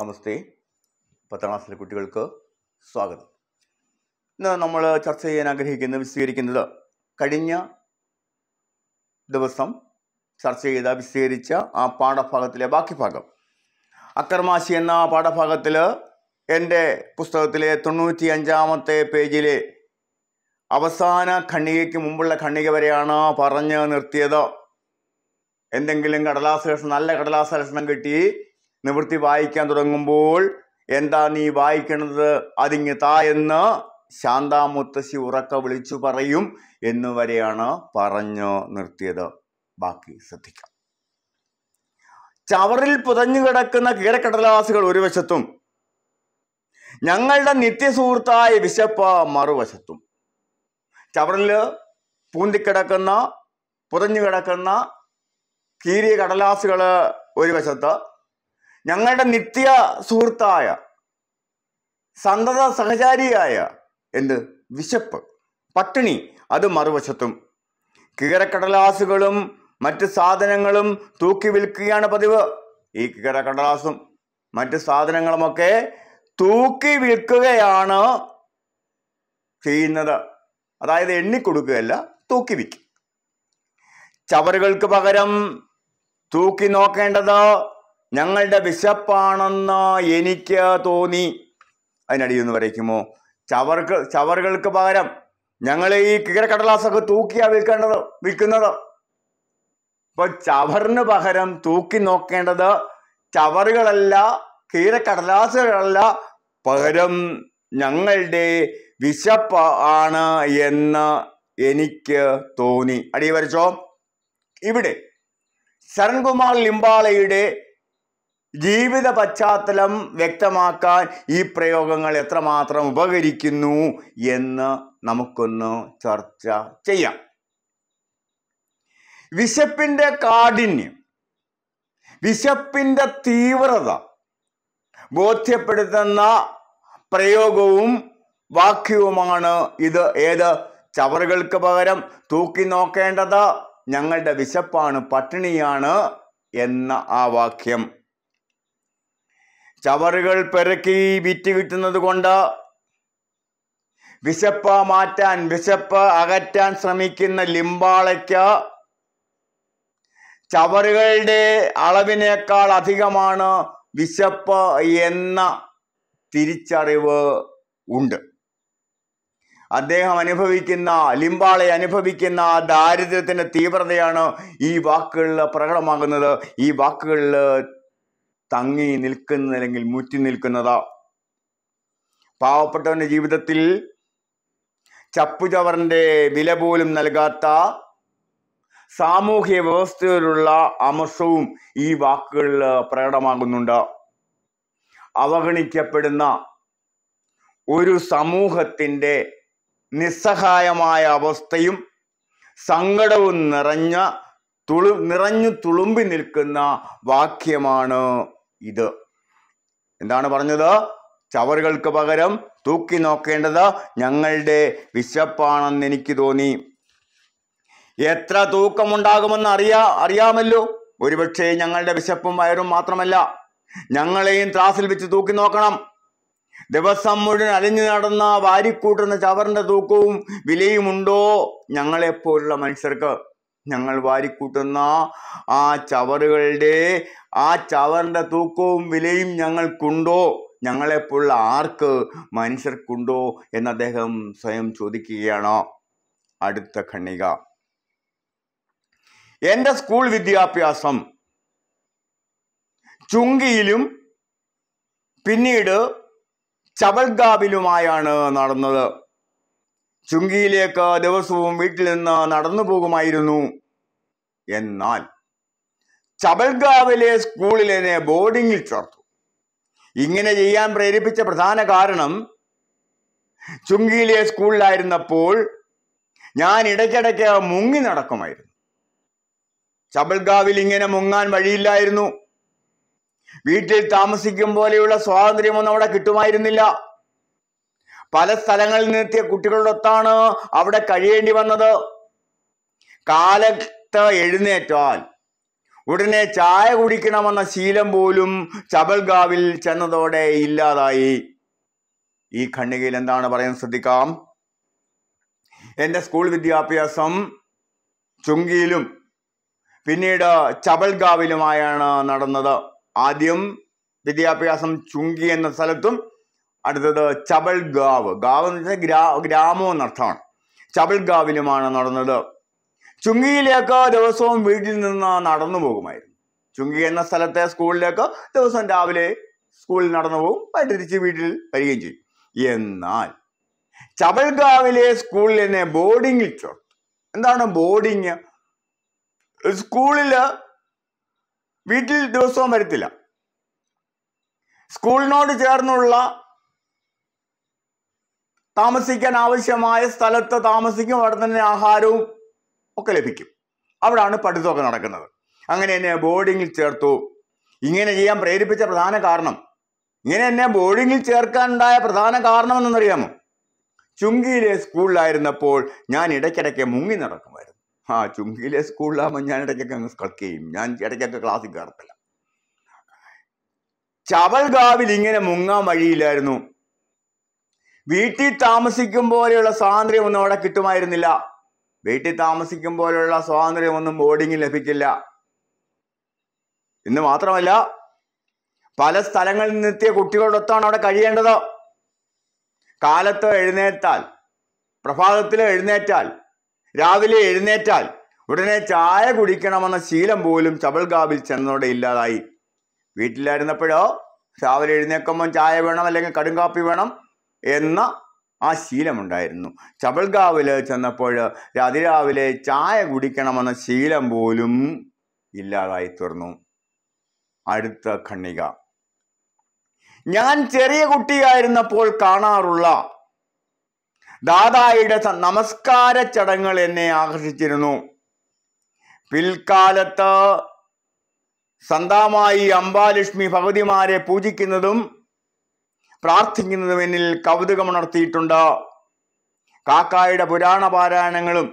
നമസ്തേ പത്താം ക്ലാസ്സിലെ കുട്ടികൾക്ക് സ്വാഗതം ഇന്ന് നമ്മൾ ചർച്ച ചെയ്യാൻ ആഗ്രഹിക്കുന്ന വിശദീകരിക്കുന്നത് കഴിഞ്ഞ ദിവസം ചർച്ച ചെയ്ത വിശദീകരിച്ച ആ പാഠഭാഗത്തിലെ ബാക്കി ഭാഗം അക്രമാശി എന്ന പാഠഭാഗത്തിൽ എൻ്റെ പുസ്തകത്തിലെ തൊണ്ണൂറ്റി അഞ്ചാമത്തെ പേജിലെ അവസാന ഖണ്ണികയ്ക്ക് മുമ്പുള്ള ഖണ്ണിക വരെയാണ് പറഞ്ഞ് നിർത്തിയത് എന്തെങ്കിലും കടലാസ് ലക്ഷണം നല്ല കടലാസ് ലക്ഷണം കിട്ടി നിവൃത്തി വായിക്കാൻ തുടങ്ങുമ്പോൾ എന്താ നീ വായിക്കണത് അതിങ്ങ് താ എന്ന് ശാന്താമുത്തശ്ശി ഉറക്ക വിളിച്ചു പറയും എന്ന് വരെയാണ് പറഞ്ഞു നിർത്തിയത് ബാക്കി ശ്രദ്ധിക്കാം ചവറിൽ പുതഞ്ഞു കിടക്കുന്ന കീരക്കടലാസുകൾ ഒരു വശത്തും ഞങ്ങളുടെ നിത്യസുഹൃത്തായ വിശപ്പ് മറുവശത്തും ചവറിൽ പൂന്തിക്കിടക്കുന്ന പുതഞ്ഞു കിടക്കുന്ന കീരിയ കടലാസുകൾ ഒരു വശത്ത് ഞങ്ങളുടെ നിത്യ സുഹൃത്തായ സന്തത സഹചാരിയായ എന്ത് വിശപ്പ് പട്ടിണി അത് മറുവശത്തും കികരക്കടലാസുകളും മറ്റ് സാധനങ്ങളും തൂക്കി വിൽക്കുകയാണ് പതിവ് ഈ കികരക്കടലാസും മറ്റ് സാധനങ്ങളുമൊക്കെ തൂക്കി വിൽക്കുകയാണ് ചെയ്യുന്നത് അതായത് എണ്ണിക്കൊടുക്കുകയല്ല തൂക്കി വിൽക്കും ചവറുകൾക്ക് പകരം തൂക്കി നോക്കേണ്ടത് ഞങ്ങളുടെ വിശപ്പാണെന്ന് എനിക്ക് തോന്നി അതിനടിയിൽ നിന്ന് വരയ്ക്കുമോ ചവർക്ക് ചവറുകൾക്ക് പകരം ഞങ്ങൾ ഈ കീരക്കടലാസൊക്കെ തൂക്കിയാ വിൽക്കേണ്ടത് വിൽക്കുന്നത് ഇപ്പോൾ ചവറിന് പകരം തൂക്കി നോക്കേണ്ടത് ചവറുകളല്ല കീരക്കടലാസുകളല്ല പകരം ഞങ്ങളുടെ വിശപ്പ് ആണ് എന്ന് എനിക്ക് തോന്നി അടിയവരച്ചോ വരച്ചോ ഇവിടെ ശരൺകുമാർ ലിംബാളയുടെ ജീവിത പശ്ചാത്തലം വ്യക്തമാക്കാൻ ഈ പ്രയോഗങ്ങൾ എത്രമാത്രം ഉപകരിക്കുന്നു എന്ന് നമുക്കൊന്ന് ചർച്ച ചെയ്യാം വിശപ്പിൻ്റെ കാഠിന്യം വിശപ്പിൻ്റെ തീവ്രത ബോധ്യപ്പെടുത്തുന്ന പ്രയോഗവും വാക്യവുമാണ് ഇത് ഏത് ചവറുകൾക്ക് പകരം തൂക്കി നോക്കേണ്ടത് ഞങ്ങളുടെ വിശപ്പാണ് പട്ടിണിയാണ് എന്ന ആ വാക്യം ചവറുകൾ പെറുക്കി വിറ്റ് കിട്ടുന്നത് കൊണ്ട് വിശപ്പ മാറ്റാൻ വിശപ്പ് അകറ്റാൻ ശ്രമിക്കുന്ന ലിംബാളയ്ക്ക് ചവറുകളുടെ അളവിനേക്കാൾ അധികമാണ് വിശപ്പ് എന്ന തിരിച്ചറിവ് ഉണ്ട് അദ്ദേഹം അനുഭവിക്കുന്ന ലിംബാളെ അനുഭവിക്കുന്ന ദാരിദ്ര്യത്തിൻ്റെ തീവ്രതയാണ് ഈ വാക്കുകളിൽ പ്രകടമാകുന്നത് ഈ വാക്കുകളിൽ തങ്ങി അല്ലെങ്കിൽ മുറ്റി നിൽക്കുന്നതാ പാവപ്പെട്ടവന്റെ ജീവിതത്തിൽ ചപ്പുചവറിൻ്റെ വില പോലും നൽകാത്ത സാമൂഹ്യ വ്യവസ്ഥയിലുള്ള അമർഷവും ഈ വാക്കുകളിൽ പ്രകടമാകുന്നുണ്ട് അവഗണിക്കപ്പെടുന്ന ഒരു സമൂഹത്തിൻ്റെ നിസ്സഹായമായ അവസ്ഥയും സങ്കടവും നിറഞ്ഞ തുളു നിറഞ്ഞു തുളുമ്പി നിൽക്കുന്ന വാക്യമാണ് ഇത് എന്താണ് പറഞ്ഞത് ചവറുകൾക്ക് പകരം തൂക്കി നോക്കേണ്ടത് ഞങ്ങളുടെ വിശപ്പാണെന്ന് എനിക്ക് തോന്നി എത്ര തൂക്കമുണ്ടാകുമെന്ന് അറിയാ അറിയാമല്ലോ ഒരുപക്ഷെ ഞങ്ങളുടെ വിശപ്പും വയറും മാത്രമല്ല ഞങ്ങളെയും ത്രാസിൽ വെച്ച് തൂക്കി നോക്കണം ദിവസം മുഴുവൻ അലിഞ്ഞു നടന്ന വാരിക്കൂട്ടുന്ന ചവറിന്റെ തൂക്കവും വിലയുമുണ്ടോ ഞങ്ങളെപ്പോലുള്ള മനുഷ്യർക്ക് ഞങ്ങൾ വാരിക്കൂട്ടുന്ന ആ ചവറുകളുടെ ആ ചവറിൻ്റെ തൂക്കവും വിലയും ഞങ്ങൾക്കുണ്ടോ ഞങ്ങളെപ്പോഴുള്ള ആർക്ക് മനുഷ്യർക്കുണ്ടോ എന്ന് അദ്ദേഹം സ്വയം ചോദിക്കുകയാണ് അടുത്ത ഖണ്ണിക എൻ്റെ സ്കൂൾ വിദ്യാഭ്യാസം ചുങ്കിയിലും പിന്നീട് ചവൽഗാവിലുമായാണ് നടന്നത് ചുങ്കിയിലേക്ക് ദിവസവും വീട്ടിൽ നിന്ന് നടന്നു പോകുമായിരുന്നു എന്നാൽ ചബൽഗാവിലെ സ്കൂളിൽ എന്നെ ബോർഡിങ്ങിൽ ചേർത്തു ഇങ്ങനെ ചെയ്യാൻ പ്രേരിപ്പിച്ച പ്രധാന കാരണം ചുങ്കിയിലെ സ്കൂളിലായിരുന്നപ്പോൾ ഞാൻ ഇടയ്ക്കിടയ്ക്ക് മുങ്ങി നടക്കുമായിരുന്നു ചബൽഗാവിൽ ഇങ്ങനെ മുങ്ങാൻ വഴിയില്ലായിരുന്നു വീട്ടിൽ താമസിക്കും പോലെയുള്ള സ്വാതന്ത്ര്യമൊന്നും അവിടെ കിട്ടുമായിരുന്നില്ല പല സ്ഥലങ്ങളിൽ നിന്നെത്തിയ കുട്ടികളൊത്താണ് അവിടെ കഴിയേണ്ടി വന്നത് കാല നേരത്തെ എഴുന്നേറ്റാൽ ഉടനെ ചായ കുടിക്കണമെന്ന ശീലം പോലും ചബൽഗാവിൽ ചെന്നതോടെ ഇല്ലാതായി ഈ ഖണ്ഡികയിൽ എന്താണ് പറയാൻ ശ്രദ്ധിക്കാം എൻ്റെ സ്കൂൾ വിദ്യാഭ്യാസം ചുങ്കിയിലും പിന്നീട് ചബൽഗാവിലുമായാണ് നടന്നത് ആദ്യം വിദ്യാഭ്യാസം ചുങ്കി എന്ന സ്ഥലത്തും അടുത്തത് ചബൽഗാവ് ഗാവ് എന്ന് വെച്ചാൽ ഗ്രാ ഗ്രാമം എന്നർത്ഥമാണ് ചബൽഗാവിലുമാണ് നടന്നത് ചുങ്കിയിലേക്ക് ദിവസവും വീട്ടിൽ നിന്ന് നടന്നു പോകുമായിരുന്നു ചുങ്കി എന്ന സ്ഥലത്തെ സ്കൂളിലേക്ക് ദിവസം രാവിലെ സ്കൂളിൽ നടന്നു പോകും തിരിച്ച് വീട്ടിൽ വരികയും ചെയ്യും എന്നാൽ ചവൽഗാവിലെ സ്കൂളിൽ എന്നെ ബോർഡിങ്ങിൽ ചേർത്തു എന്താണ് ബോർഡിങ് സ്കൂളിൽ വീട്ടിൽ ദിവസവും വരത്തില്ല സ്കൂളിനോട് ചേർന്നുള്ള താമസിക്കാൻ ആവശ്യമായ സ്ഥലത്ത് താമസിക്കും അവിടെ തന്നെ ആഹാരവും ഒക്കെ ലഭിക്കും അവിടാണ് പഠിത്തമൊക്കെ നടക്കുന്നത് അങ്ങനെ എന്നെ ബോർഡിങ്ങിൽ ചേർത്തു ഇങ്ങനെ ചെയ്യാൻ പ്രേരിപ്പിച്ച പ്രധാന കാരണം ഇങ്ങനെ എന്നെ ബോർഡിങ്ങിൽ ചേർക്കാനുണ്ടായ പ്രധാന കാരണം എന്നൊന്നറിയാമോ ചുങ്കിയിലെ സ്കൂളിലായിരുന്നപ്പോൾ ഞാൻ ഇടയ്ക്കിടയ്ക്ക് മുങ്ങി നടക്കുമായിരുന്നു ആ ചുങ്കിയിലെ സ്കൂളിലാകുമ്പോൾ ഞാൻ ഇടയ്ക്കൊക്കെ അങ്ങ് കളിക്ക് ചെയ്യും ഞാൻ ഇടയ്ക്കൊക്കെ ക്ലാസ്സിൽ കയറത്തില്ല ചവൽഗാവിൽ ഇങ്ങനെ മുങ്ങാൻ വഴിയില്ലായിരുന്നു വീട്ടിൽ താമസിക്കും പോലെയുള്ള ഒന്നും അവിടെ കിട്ടുമായിരുന്നില്ല വീട്ടിൽ താമസിക്കുമ്പോഴുള്ള സ്വാതന്ത്ര്യമൊന്നും ബോർഡിങ്ങിൽ ലഭിക്കില്ല ഇന്ന് മാത്രമല്ല പല സ്ഥലങ്ങളിൽ നിന്നെത്തിയ കുട്ടികളോടൊത്താണ് അവിടെ കഴിയേണ്ടത് കാലത്ത് എഴുന്നേറ്റാൽ പ്രഭാതത്തിൽ എഴുന്നേറ്റാൽ രാവിലെ എഴുന്നേറ്റാൽ ഉടനെ ചായ കുടിക്കണമെന്ന ശീലം പോലും ചബൽഗാവിൽ ചെന്നതോടെ ഇല്ലാതായി വീട്ടിലായിരുന്നപ്പോഴോ രാവിലെ എഴുന്നേക്കുമ്പോൾ ചായ വേണം അല്ലെങ്കിൽ കടുങ്കാപ്പി വേണം എന്ന ആ ശീലമുണ്ടായിരുന്നു ചബൽഗാവിൽ ചെന്നപ്പോൾ അതിരാവിലെ ചായ കുടിക്കണമെന്ന ശീലം പോലും ഇല്ലാതായി തീർന്നു അടുത്ത ഖണ്ണിക ഞാൻ ചെറിയ കുട്ടിയായിരുന്നപ്പോൾ കാണാറുള്ള ദാദായുടെ നമസ്കാര ചടങ്ങുകൾ എന്നെ ആകർഷിച്ചിരുന്നു പിൽക്കാലത്ത് സന്താമായി അംബാലക്ഷ്മി ഭഗവതിമാരെ പൂജിക്കുന്നതും പ്രാർത്ഥിക്കുന്നതിനിൽ കൗതുകമുണർത്തിയിട്ടുണ്ട് കാക്കായുടെ പുരാണ പാരായണങ്ങളും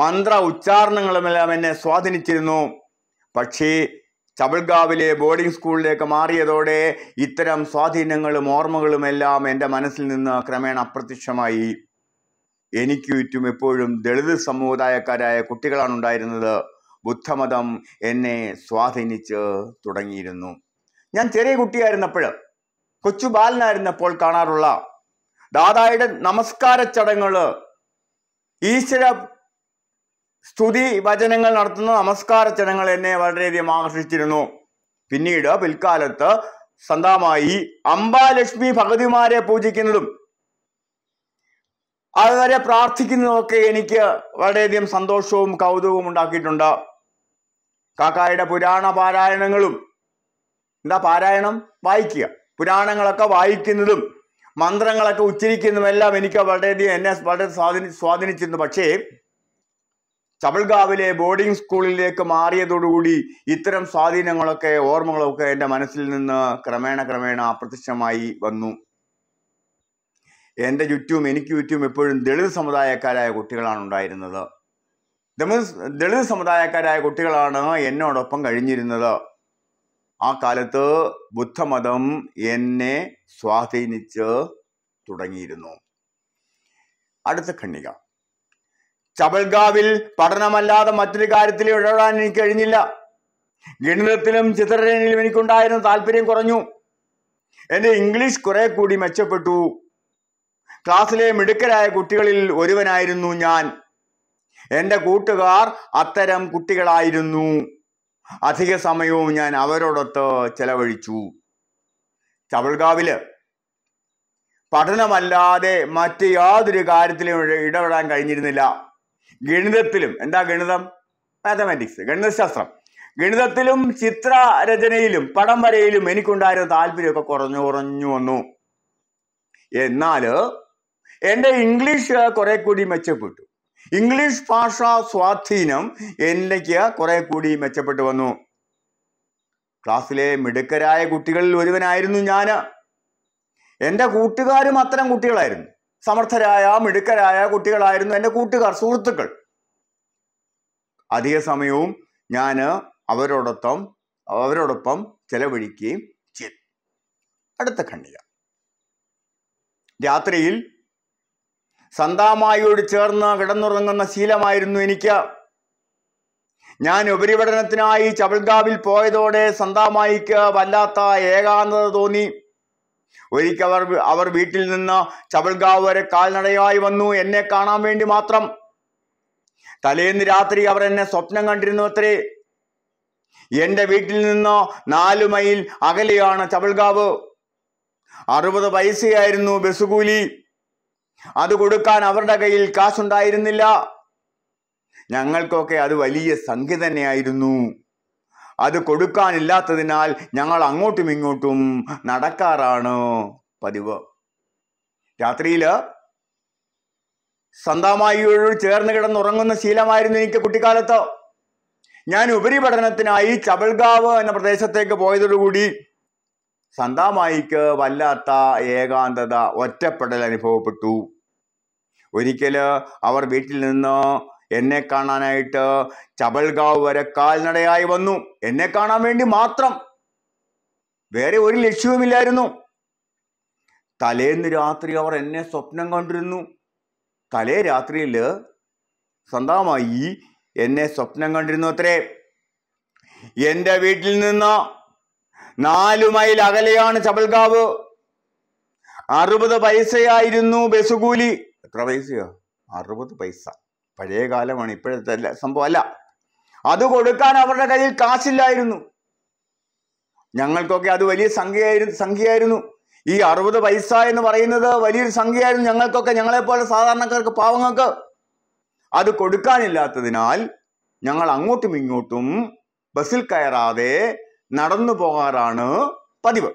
മന്ത്ര ഉച്ചാരണങ്ങളുമെല്ലാം എന്നെ സ്വാധീനിച്ചിരുന്നു പക്ഷേ ചബൽഗാവിലെ ബോർഡിംഗ് സ്കൂളിലേക്ക് മാറിയതോടെ ഇത്തരം സ്വാധീനങ്ങളും ഓർമ്മകളും എല്ലാം എൻ്റെ മനസ്സിൽ നിന്ന് ക്രമേണ അപ്രത്യക്ഷമായി എനിക്ക് ചുറ്റും എപ്പോഴും ദളിത് സമുദായക്കാരായ കുട്ടികളാണ് ഉണ്ടായിരുന്നത് ബുദ്ധമതം എന്നെ സ്വാധീനിച്ച് തുടങ്ങിയിരുന്നു ഞാൻ ചെറിയ കുട്ടിയായിരുന്നപ്പോൾ കൊച്ചു ബാലനായിരുന്നപ്പോൾ കാണാറുള്ള ദാദായുടെ നമസ്കാര ചടങ്ങുകൾ ഈശ്വര സ്തുതി വചനങ്ങൾ നടത്തുന്ന നമസ്കാര ചടങ്ങുകൾ എന്നെ വളരെയധികം ആകർഷിച്ചിരുന്നു പിന്നീട് പിൽക്കാലത്ത് സന്താമായി അംബാലക്ഷ്മി ഭഗതിമാരെ പൂജിക്കുന്നതും അവരെ പ്രാർത്ഥിക്കുന്നതൊക്കെ എനിക്ക് വളരെയധികം സന്തോഷവും കൗതുകവും ഉണ്ടാക്കിയിട്ടുണ്ട് കാക്കായുടെ പുരാണ പാരായണങ്ങളും എന്താ പാരായണം വായിക്കുക പുരാണങ്ങളൊക്കെ വായിക്കുന്നതും മന്ത്രങ്ങളൊക്കെ ഉച്ചരിക്കുന്നതുമെല്ലാം എനിക്ക് വളരെയധികം എന്നെ വളരെ സ്വാധീനി സ്വാധീനിച്ചിരുന്നു പക്ഷേ ചബൽഗാവിലെ ബോർഡിംഗ് സ്കൂളിലേക്ക് മാറിയതോടുകൂടി ഇത്തരം സ്വാധീനങ്ങളൊക്കെ ഓർമ്മകളൊക്കെ എൻ്റെ മനസ്സിൽ നിന്ന് ക്രമേണ ക്രമേണ അപ്രത്യക്ഷമായി വന്നു എൻ്റെ ചുറ്റും എനിക്ക് ചുറ്റും എപ്പോഴും ദളിത് സമുദായക്കാരായ കുട്ടികളാണ് ഉണ്ടായിരുന്നത് ദളിത് സമുദായക്കാരായ കുട്ടികളാണ് എന്നോടൊപ്പം കഴിഞ്ഞിരുന്നത് ആ കാലത്ത് ബുദ്ധമതം എന്നെ സ്വാധീനിച്ച് തുടങ്ങിയിരുന്നു അടുത്ത ഖണ്ണിക ചബൽഗാവിൽ പഠനമല്ലാതെ മറ്റൊരു കാര്യത്തിൽ ഇടപെടാൻ എനിക്ക് കഴിഞ്ഞില്ല ഗണിതത്തിലും ചിത്രരചനയിലും എനിക്കുണ്ടായിരുന്ന താല്പര്യം കുറഞ്ഞു എൻ്റെ ഇംഗ്ലീഷ് കുറെ കൂടി മെച്ചപ്പെട്ടു ക്ലാസ്സിലെ മിടുക്കരായ കുട്ടികളിൽ ഒരുവനായിരുന്നു ഞാൻ എൻ്റെ കൂട്ടുകാർ അത്തരം കുട്ടികളായിരുന്നു അധിക സമയവും ഞാൻ അവരോടൊത്ത് ചെലവഴിച്ചു ചവൾകാവില് പഠനമല്ലാതെ മറ്റ് യാതൊരു കാര്യത്തിലും ഇടപെടാൻ കഴിഞ്ഞിരുന്നില്ല ഗണിതത്തിലും എന്താ ഗണിതം മാത്തമാറ്റിക്സ് ഗണിതശാസ്ത്രം ഗണിതത്തിലും ചിത്രരചനയിലും പടം വരയിലും എനിക്കുണ്ടായിരുന്ന താല്പര്യമൊക്കെ കുറഞ്ഞു കുറഞ്ഞു വന്നു എന്നാൽ എൻ്റെ ഇംഗ്ലീഷ് കുറെ കൂടി മെച്ചപ്പെട്ടു ഇംഗ്ലീഷ് ഭാഷാ സ്വാധീനം എന്നിലേക്ക് കുറെ കൂടി മെച്ചപ്പെട്ടു വന്നു ക്ലാസ്സിലെ മിടുക്കരായ കുട്ടികളിൽ ഒരുവനായിരുന്നു ഞാൻ എൻ്റെ കൂട്ടുകാരും അത്തരം കുട്ടികളായിരുന്നു സമർത്ഥരായ മിടുക്കരായ കുട്ടികളായിരുന്നു എൻ്റെ കൂട്ടുകാർ സുഹൃത്തുക്കൾ അധിക സമയവും ഞാൻ അവരോടൊപ്പം അവരോടൊപ്പം ചെലവഴിക്കുകയും ചെയ്തു അടുത്ത ഖണ്ഡിക രാത്രിയിൽ സന്താമായോട് ചേർന്ന് കിടന്നുറങ്ങുന്ന ശീലമായിരുന്നു എനിക്ക് ഞാൻ ഉപരിപഠനത്തിനായി ചവൽഗാവിൽ പോയതോടെ സന്താമായിക്ക് വല്ലാത്ത ഏകാന്തത തോന്നി ഒരിക്കൽ അവർ അവർ വീട്ടിൽ നിന്ന് ചവൽഗാവ് വരെ കാൽനടയായി വന്നു എന്നെ കാണാൻ വേണ്ടി മാത്രം തലേന്ന് രാത്രി അവർ എന്നെ സ്വപ്നം കണ്ടിരുന്നു അത്രേ എൻ്റെ വീട്ടിൽ നിന്ന് നാലു മൈൽ അകലെയാണ് ചവൽഗാവ് അറുപത് പൈസയായിരുന്നു ബസ്സുകൂലി അത് കൊടുക്കാൻ അവരുടെ കയ്യിൽ കാശുണ്ടായിരുന്നില്ല ഞങ്ങൾക്കൊക്കെ അത് വലിയ സംഖ്യ തന്നെയായിരുന്നു അത് കൊടുക്കാനില്ലാത്തതിനാൽ ഞങ്ങൾ അങ്ങോട്ടും ഇങ്ങോട്ടും നടക്കാറാണ് പതിവ് രാത്രിയിൽ സന്താമായിയോട് ചേർന്ന് കിടന്നുറങ്ങുന്ന ശീലമായിരുന്നു എനിക്ക് കുട്ടിക്കാലത്ത് ഞാൻ ഉപരിപഠനത്തിനായി ചബൽഗാവ് എന്ന പ്രദേശത്തേക്ക് പോയതോടുകൂടി സന്താമായിക്ക് വല്ലാത്ത ഏകാന്തത ഒറ്റപ്പെടൽ അനുഭവപ്പെട്ടു ഒരിക്കൽ അവർ വീട്ടിൽ നിന്ന് എന്നെ കാണാനായിട്ട് ചബൽഗാവ് വരെ കാൽനടയായി വന്നു എന്നെ കാണാൻ വേണ്ടി മാത്രം വേറെ ഒരു ലക്ഷ്യവുമില്ലായിരുന്നു തലേന്ന് രാത്രി അവർ എന്നെ സ്വപ്നം കണ്ടിരുന്നു തലേ രാത്രിയിൽ സ്വന്തമായി എന്നെ സ്വപ്നം കണ്ടിരുന്നു അത്രേ എൻ്റെ വീട്ടിൽ നിന്ന് നാലു മൈൽ അകലെയാണ് ചബൽഗാവ് അറുപത് പൈസയായിരുന്നു ബസുകൂലി എത്ര പൈസയോ അറുപത് പൈസ പഴയ കാലമാണ് ഇപ്പോഴത്തെ അല്ല സംഭവം അല്ല അത് കൊടുക്കാൻ അവരുടെ കയ്യിൽ കാശില്ലായിരുന്നു ഞങ്ങൾക്കൊക്കെ അത് വലിയ സംഖ്യയായിരുന്നു സംഖ്യയായിരുന്നു ഈ അറുപത് പൈസ എന്ന് പറയുന്നത് വലിയൊരു സംഖ്യയായിരുന്നു ഞങ്ങൾക്കൊക്കെ ഞങ്ങളെപ്പോലെ സാധാരണക്കാർക്ക് പാവങ്ങൾക്ക് അത് കൊടുക്കാനില്ലാത്തതിനാൽ ഞങ്ങൾ അങ്ങോട്ടും ഇങ്ങോട്ടും ബസ്സിൽ കയറാതെ നടന്നു പോകാറാണ് പതിവ്